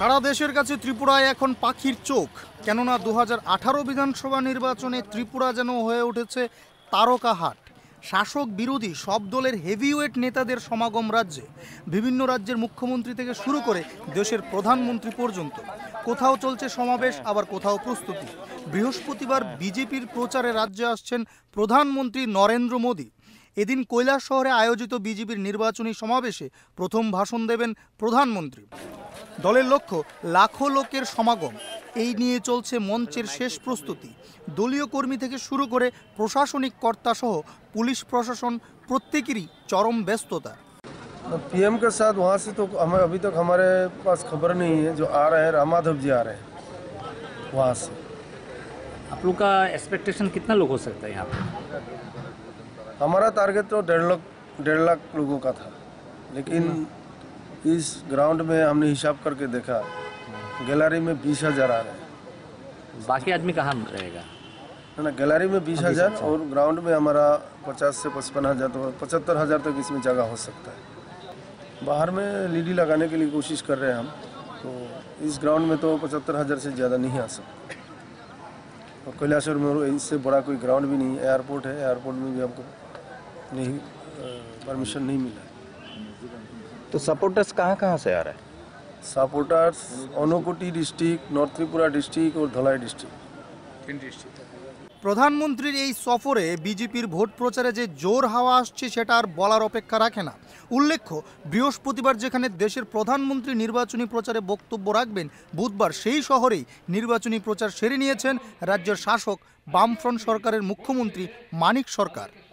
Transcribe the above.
সারা দেশের কাছে ত্রিপুরায় এখন পাখির চোখ কেননা দু হাজার বিধানসভা নির্বাচনে ত্রিপুরা যেন হয়ে উঠেছে তারকাহাট শাসক বিরোধী সব দলের হেভিওয়েট নেতাদের সমাগম রাজ্যে বিভিন্ন রাজ্যের মুখ্যমন্ত্রী থেকে শুরু করে দেশের প্রধানমন্ত্রী পর্যন্ত কোথাও চলছে সমাবেশ আবার কোথাও প্রস্তুতি বৃহস্পতিবার বিজেপির প্রচারে রাজ্যে আসছেন প্রধানমন্ত্রী নরেন্দ্র মোদী এদিন কৈলাস শহরে আয়োজিত বিজেপির নির্বাচনী সমাবেশে প্রথম ভাষণ দেবেন প্রধানমন্ত্রী দলের লক্ষ্য লাখো লোকের সমাগম এই নিয়ে চলছে মঞ্চের শেষ প্রস্তুতি দলীয় কর্মী থেকে শুরু করে প্রশাসনিক কর্তা সহ পুলিশ প্রশাসন প্রত্যেকেরই চরম ব্যস্ততা পিএম কে সাথ সে তো অভি তো আমার খবর নেই যে আর রামাধব জি আর আপ লোক কা এক্সপেকটেশন কিতনা লোক হো সকতা ইয়া আমারা টার্গেট তো দেড় লাখ দেড় লাখ লোক কা লেকিন इस ग्राउंड में हमने हिसाब करके देखा गैलरी में बीस हजार आ रहे हैं बाकी आदमी कहाँ रहेगा है ना गैलरी में बीस हजार अच्छा। और ग्राउंड में हमारा पचास से पचपन हजार तो पचहत्तर हजार तक तो इसमें जगह हो सकता है बाहर में लीडी लगाने के लिए कोशिश कर रहे हैं हम तो इस ग्राउंड में तो पचहत्तर हजार से ज़्यादा नहीं आ सकते और कैलाशर में इससे बड़ा कोई ग्राउंड भी नहीं है एयरपोर्ट है एयरपोर्ट में भी हमको नहीं परमिशन नहीं मिला তো सपोर्टर्स কাহা कहाँ से आ रहा है ডিস্ট্রিক্ট নর্থ ত্রিপুরা ডিস্ট্রিক্ট ও ধলাই ডিস্ট্রিক্ট তিন ডিস্ট্রিক্ট প্রধানমন্ত্রীর এই সফরে বিজেপির ভোট প্রচারে যে জোর হাওয়া আসছে সেটা আর বলার অপেক্ষা রাখে না উল্লেখ্য বৃহস্পতিবার যেখানে দেশের প্রধানমন্ত্রী নির্বাচনী প্রচারে বক্তব্য রাখবেন বুধবার সেই শহরেই নির্বাচনী প্রচার সেরে নিয়েছেন রাজ্যের শাসক বামফ্রন্ট সরকারের মুখ্যমন্ত্রী মানিক সরকার